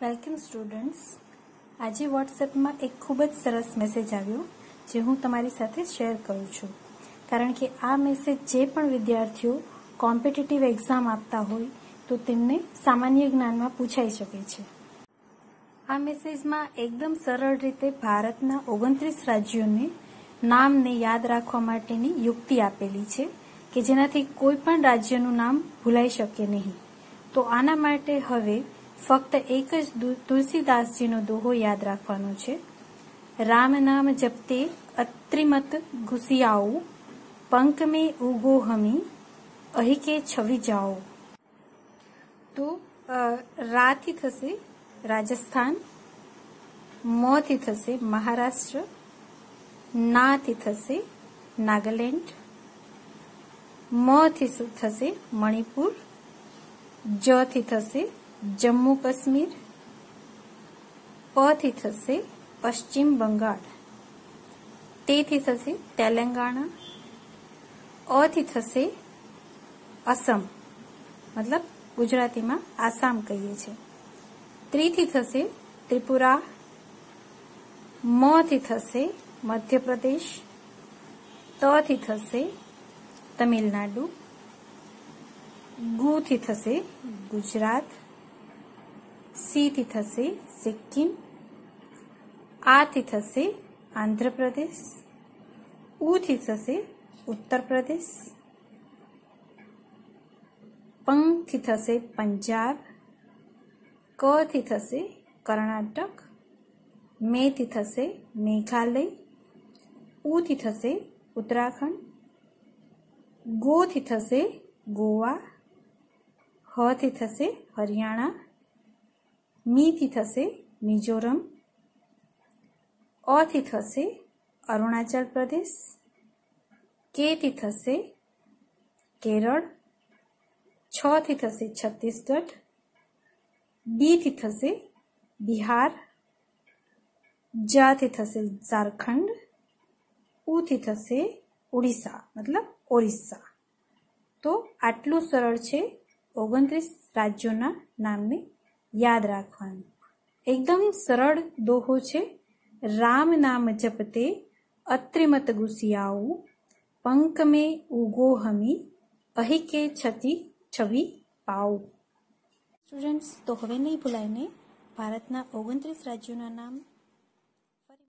welcome students આજે વોટ્સએપમાં એક ખૂબ જ સરસ મેસેજ આવ્યો જે હું તમારી સાથે શેર કરું છું કારણ કે આ મેસેજ જે પણ વિદ્યાર્થીઓ કોમ્પિટિટિવ એક્ઝામ આપતા હોય તો તેમને સામાન્ય જ્ઞાનમાં પૂછાઈ શકે છે આ મેસેજમાં એકદમ સરળ રીતે ભારતના ઓગણત્રીસ રાજ્યોને નામને યાદ રાખવા માટેની યુક્તિ આપેલી છે કે જેનાથી કોઈ પણ રાજ્યનું નામ ભૂલાઈ શકે નહીં તો આના માટે હવે ફક્ત એક જ તુલસીદાસજીનો દોહો યાદ રાખવાનો છે રામ નામ જપતે અત્રિમત ઘુસિયાઓ પંક મે ઉગો હમી અહી કે છવી જાઓ તો રાથી થશે રાજસ્થાન મોથી થશે મહારાષ્ટ્ર નાથી થશે નાગાલેન્ડ મથી થશે મણિપુર જથી થશે જમ્મુ કાશ્મીર પથી થશે પશ્ચિમ બંગાળ તેથી થશે તેલંગાણા અથી થશે અસમ મતલબ ગુજરાતીમાં આસામ કહીએ છીએ ત્રીથી થશે ત્રિપુરા મથી થશે મધ્યપ્રદેશ તથી થશે તમિલનાડુ ગુથી થશે ગુજરાત સીથી થશે સિક્કિમ આથી થશે આંધ્રપ્રદેશ ઉથી થશે ઉત્તર પ્રદેશ પંગથી થશે પંજાબ કથી થશે કર્ણાટક મેથી થશે મેઘાલય ઉથી થશે ઉત્તરાખંડ ગોથી થશે ગોવા હથી થશે હરિયાણા મીથી થશે મિઝોરમ અથી થશે અરુણાચલ પ્રદેશ કેથી થશે કેરળ છથી થશે છત્તીસગઢ બીથી થશે બિહાર જાથી થશે ઝારખંડ ઉથી થશે ઓડિશા મતલબ ઓરિસ્સા તો આટલું સરળ છે ઓગણત્રીસ રાજ્યોના નામની યાદ રાખવાનું એકદમ સરળ દોહો છે રામ નામ જપતે અત્રિમત ગુસિયાઉ પંક મે ઉગો હમી અહી કે છતી છવી પાઉ સ્ટુડન્ટ્સ તો હવે નહીં ને ભારતના ઓગણત્રીસ રાજ્યોના નામ